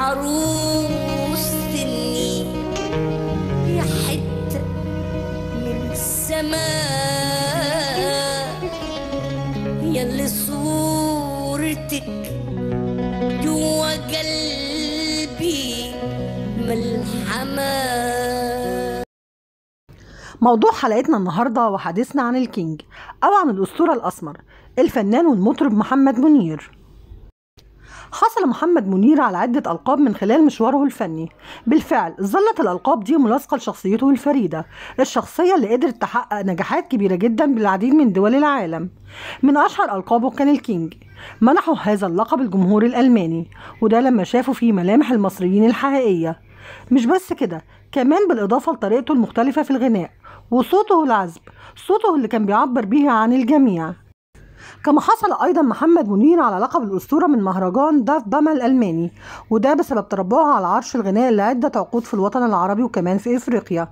عروس يا حته من السماء يا اللي صورتك جوا قلبي ملحمة موضوع حلقتنا النهاردة وحديثنا عن الكينج أو عن الأسطورة الأسمر الفنان والمطرب محمد منير حصل محمد منير على عدة ألقاب من خلال مشواره الفني بالفعل ظلت الألقاب دي ملاصقة لشخصيته الفريدة الشخصية اللي قدرت تحقق نجاحات كبيرة جدا بالعديد من دول العالم من أشهر ألقابه كان الكينج منحه هذا اللقب الجمهور الألماني وده لما شافوا فيه ملامح المصريين الحقيقية مش بس كده كمان بالإضافة لطريقته المختلفة في الغناء وصوته العذب صوته اللي كان بيعبر بيه عن الجميع كما حصل أيضا محمد منير على لقب الأسطورة من مهرجان داف باما الألماني وده بسبب تربعه على عرش الغناء لعدة عقود في الوطن العربي وكمان في إفريقيا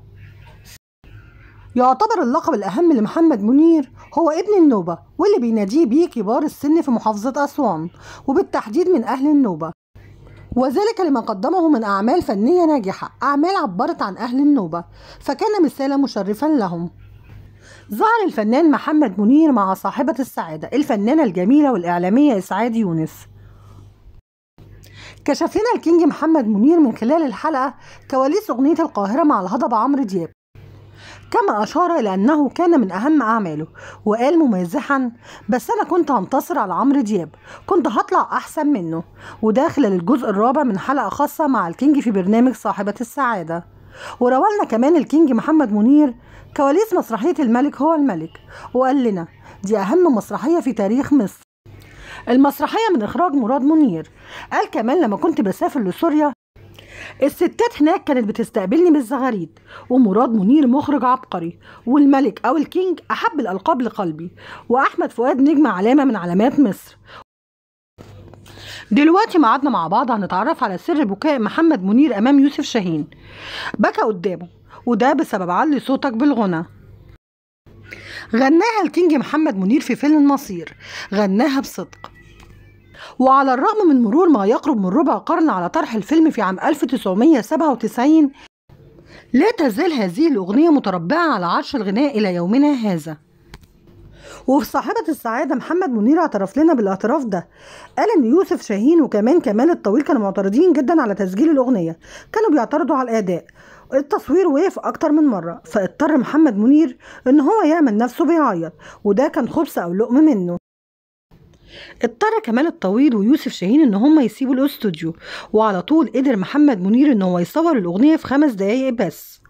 يعتبر اللقب الأهم لمحمد منير هو ابن النوبة واللي بيناديه بيه كبار السن في محافظة أسوان وبالتحديد من أهل النوبة وذلك لما قدمه من أعمال فنية ناجحة أعمال عبرت عن أهل النوبة فكان مثالا مشرفا لهم ظهر الفنان محمد منير مع صاحبة السعادة الفنانة الجميلة والإعلامية إسعاد يونس كشف لنا الكينج محمد منير من خلال الحلقة كواليس أغنية القاهرة مع الهضبة عمرو دياب كما أشار إلى أنه كان من أهم أعماله وقال ممازحا بس أنا كنت هنتصر على عمرو دياب كنت هطلع أحسن منه وده خلال الجزء الرابع من حلقة خاصة مع الكينج في برنامج صاحبة السعادة وروالنا كمان الكينج محمد منير كواليس مسرحية الملك هو الملك وقال لنا دي أهم مسرحية في تاريخ مصر المسرحية من إخراج مراد منير قال كمان لما كنت بسافر لسوريا الستات هناك كانت بتستقبلني بالزغاريد ومراد منير مخرج عبقري والملك أو الكينج أحب الألقاب لقلبي وأحمد فؤاد نجم علامة من علامات مصر دلوقتي ميعادنا مع بعض هنتعرف على سر بكاء محمد منير امام يوسف شاهين بكى قدامه وده بسبب علي صوتك بالغنى غناها الكينج محمد منير في فيلم المصير غناها بصدق وعلى الرغم من مرور ما يقرب من ربع قرن على طرح الفيلم في عام 1997 لا تزال هذه الأغنية متربعة على عرش الغناء إلى يومنا هذا وفي صاحبة السعادة محمد منير اعترف لنا بالاعتراف ده قال ان يوسف شاهين وكمان كمال الطويل كانوا معترضين جدا على تسجيل الاغنية كانوا بيعترضوا على الاداء التصوير وقف اكتر من مرة فاضطر محمد منير ان هو يعمل نفسه بيعيط وده كان خبز او لقم منه اضطر كمال الطويل ويوسف شاهين ان هم يسيبوا الاستوديو وعلى طول قدر محمد منير ان هو يصور الاغنيه في خمس دقايق بس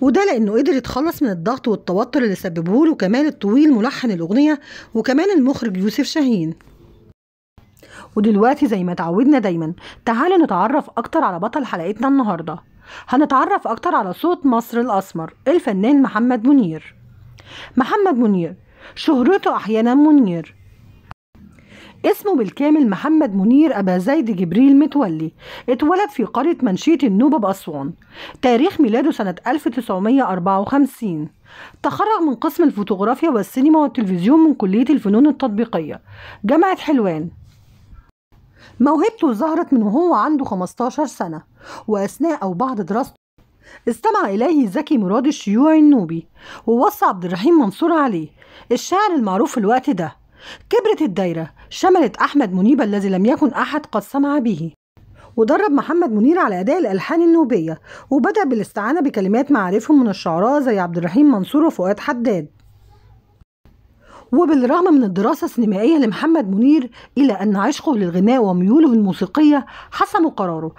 وده لانه قدر يتخلص من الضغط والتوتر اللي سببه له كمال الطويل ملحن الاغنيه وكمان المخرج يوسف شاهين ودلوقتي زي ما تعودنا دايما تعالوا نتعرف اكتر على بطل حلقتنا النهارده هنتعرف اكتر على صوت مصر الاسمر الفنان محمد منير محمد منير شهرته احيانا منير اسمه بالكامل محمد منير أبا زيد جبريل متولي اتولد في قرية منشية النوبة بأسوان تاريخ ميلاده سنة 1954 تخرج من قسم الفوتوغرافيا والسينما والتلفزيون من كلية الفنون التطبيقية جامعة حلوان موهبته ظهرت من وهو عنده 15 سنة وأثناء أو بعد دراسته استمع إليه زكي مراد الشيوعي النوبي ووصى عبد الرحيم منصور عليه الشاعر المعروف في الوقت ده كبرت الدايرة شملت أحمد منيب الذي لم يكن أحد قد سمع به ودرب محمد منير على أداء الألحان النوبية وبدأ بالاستعانة بكلمات معارفهم من الشعراء زي عبد الرحيم منصور وفؤاد حداد وبالرغم من الدراسة السينمائية لمحمد منير إلا أن عشقه للغناء وميوله الموسيقية حسموا قراره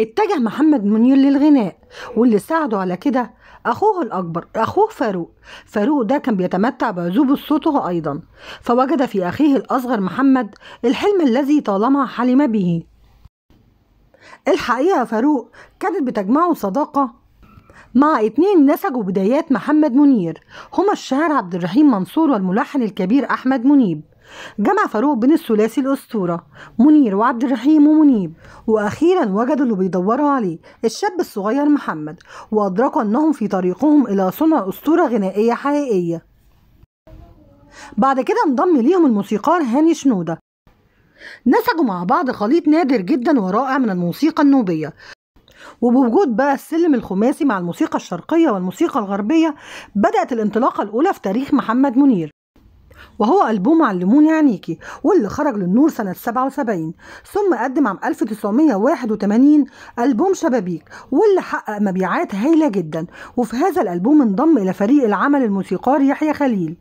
اتجه محمد منير للغناء واللي ساعده على كده أخوه الأكبر أخوه فاروق فاروق ده كان بيتمتع بعذوبة صوته أيضا فوجد في أخيه الأصغر محمد الحلم الذي طالما حلم به الحقيقة فاروق كانت بتجمعه صداقة مع اتنين نسجوا بدايات محمد منير هما الشاعر عبد الرحيم منصور والملحن الكبير أحمد منيب جمع فاروق بين الثلاثي الأسطورة منير وعبد الرحيم ومنيب وأخيرا وجدوا اللي بيدوروا عليه الشاب الصغير محمد وأدركوا أنهم في طريقهم إلى صنع أسطورة غنائية حقيقية بعد كده انضم ليهم الموسيقار هاني شنودة نسجوا مع بعض خليط نادر جدا ورائع من الموسيقى النوبية وبوجود بقى السلم الخماسي مع الموسيقى الشرقية والموسيقى الغربية بدأت الانطلاقة الأولى في تاريخ محمد منير وهو ألبوم علموني عنيكي واللي خرج للنور سنة 77 ثم قدم عام 1981 ألبوم شبابيك واللي حقق مبيعات هايلة جدا وفي هذا الألبوم انضم إلى فريق العمل الموسيقار يحيى خليل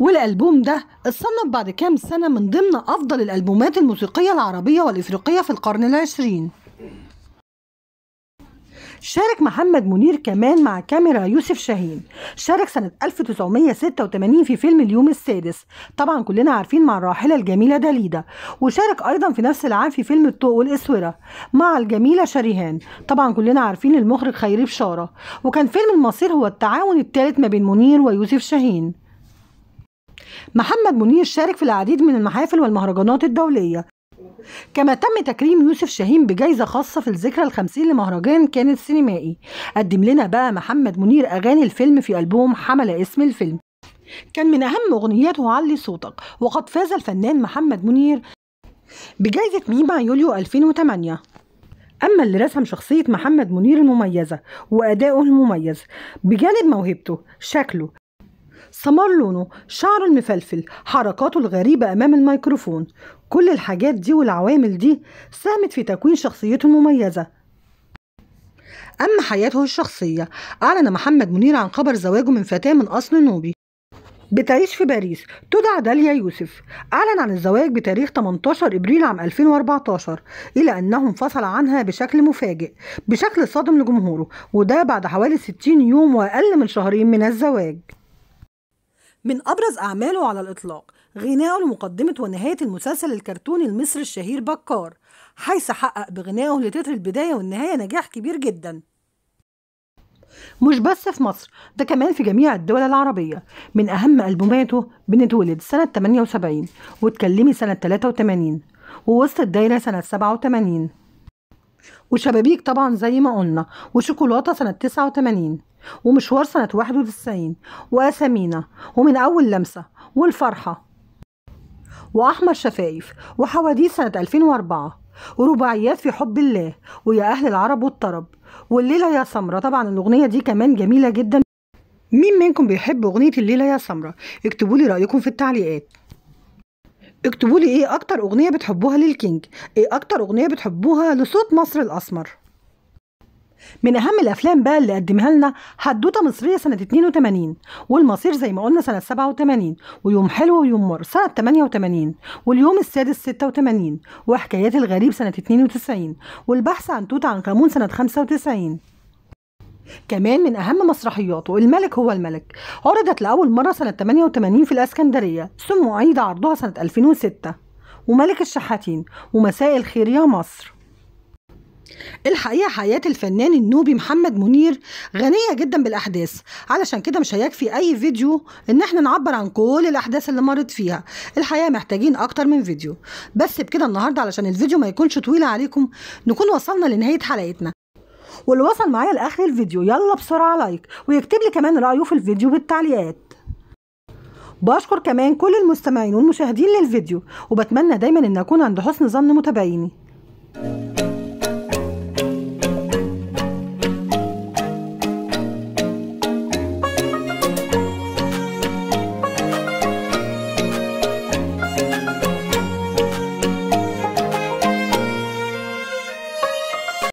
والألبوم ده اتصنف بعد كام سنة من ضمن أفضل الألبومات الموسيقية العربية والإفريقية في القرن العشرين شارك محمد منير كمان مع كاميرا يوسف شاهين شارك سنة 1986 في فيلم اليوم السادس طبعا كلنا عارفين مع الراحلة الجميلة داليدا وشارك أيضا في نفس العام في فيلم الطوق والإسورة مع الجميلة شريهان طبعا كلنا عارفين المخرج خيري بشارة وكان فيلم المصير هو التعاون الثالث ما بين منير ويوسف شاهين محمد منير شارك في العديد من المحافل والمهرجانات الدولية كما تم تكريم يوسف شاهين بجائزة خاصة في الذكرى الخمسين لمهرجان كان السينمائي قدم لنا بقى محمد منير أغاني الفيلم في ألبوم حمل اسم الفيلم كان من أهم أغنياته علي صوتك وقد فاز الفنان محمد منير بجائزة ميما يوليو 2008 أما اللي رسم شخصية محمد منير المميزة وأدائه المميز بجانب موهبته شكله سمر لونه شعره المفلفل حركاته الغريبة أمام الميكروفون كل الحاجات دي والعوامل دي ساهمت في تكوين شخصيته المميزة أما حياته الشخصية أعلن محمد منير عن خبر زواجه من فتاة من أصل نوبي بتعيش في باريس تدعى داليا يوسف أعلن عن الزواج بتاريخ 18 إبريل عام 2014 إلى أنه انفصل عنها بشكل مفاجئ بشكل صادم لجمهوره وده بعد حوالي 60 يوم وأقل من شهرين من الزواج من أبرز أعماله على الإطلاق غناءه لمقدمة ونهاية المسلسل الكرتوني المصري الشهير بكار حيث حقق بغنائه لتتر البداية والنهاية نجاح كبير جدا مش بس في مصر ده كمان في جميع الدول العربية من أهم ألبوماته بنتولد سنة 78 وتكلمي سنة 83 ووسط الدايرة سنة 87 وشبابيك طبعا زي ما قلنا وشوكولاتة سنة 89 ومشوار سنة 91 وأسامينا ومن أول لمسة والفرحة وأحمر شفايف وحواديت سنة 2004 ورباعيات في حب الله ويا أهل العرب والطرب والليلة يا سمرة طبعا الأغنية دي كمان جميلة جدا مين منكم بيحب أغنية الليلة يا سمرة اكتبوا لي رأيكم في التعليقات اكتبوا لي ايه اكتر اغنيه بتحبوها للكينج ايه اكتر اغنيه بتحبوها لصوت مصر الاسمر من أهم الأفلام بقى اللي قدمها لنا حدوتة مصرية سنة 82 والمصير زي ما قلنا سنة 87 ويوم حلو ويوم مر سنة 88 واليوم السادس 86 وحكايات الغريب سنة 92 والبحث عن توت عنكمون سنة 95 كمان من أهم مسرحياته الملك هو الملك عرضت لأول مرة سنة 88 في الأسكندرية ثم أعيد عرضها سنة 2006 وملك الشحاتين ومساء الخير يا مصر الحقيقة حياة الفنان النوبي محمد منير غنية جدا بالأحداث علشان كده مش هيكفي أي فيديو إن احنا نعبر عن كل الأحداث اللي مرت فيها الحقيقة محتاجين أكتر من فيديو بس بكده النهاردة علشان الفيديو ما يكونش طويل عليكم نكون وصلنا لنهاية حلقتنا واللي وصل معايا لآخر الفيديو يلا بسرعة لايك ويكتب لي كمان رأيه في الفيديو بالتعليقات بشكر كمان كل المستمعين والمشاهدين للفيديو وبتمنى دايما ان اكون عند حسن ظن متابعيني